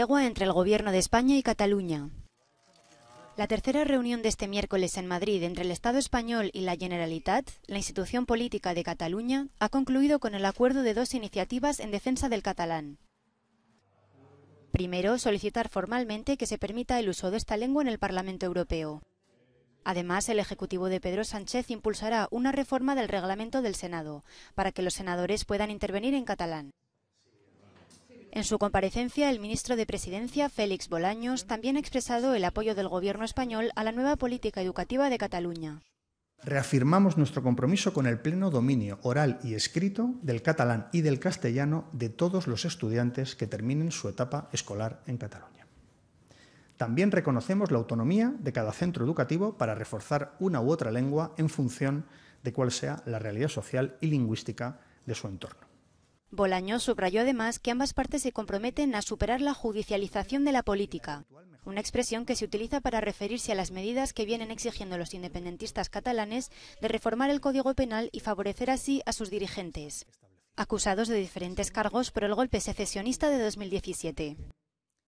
entre el Gobierno de España y Cataluña. La tercera reunión de este miércoles en Madrid entre el Estado español y la Generalitat, la institución política de Cataluña, ha concluido con el acuerdo de dos iniciativas en defensa del catalán. Primero, solicitar formalmente que se permita el uso de esta lengua en el Parlamento Europeo. Además, el Ejecutivo de Pedro Sánchez impulsará una reforma del reglamento del Senado, para que los senadores puedan intervenir en catalán. En su comparecencia, el ministro de Presidencia, Félix Bolaños, también ha expresado el apoyo del Gobierno español a la nueva política educativa de Cataluña. Reafirmamos nuestro compromiso con el pleno dominio oral y escrito del catalán y del castellano de todos los estudiantes que terminen su etapa escolar en Cataluña. También reconocemos la autonomía de cada centro educativo para reforzar una u otra lengua en función de cuál sea la realidad social y lingüística de su entorno. Bolaño subrayó además que ambas partes se comprometen a superar la judicialización de la política, una expresión que se utiliza para referirse a las medidas que vienen exigiendo los independentistas catalanes de reformar el Código Penal y favorecer así a sus dirigentes, acusados de diferentes cargos por el golpe secesionista de 2017.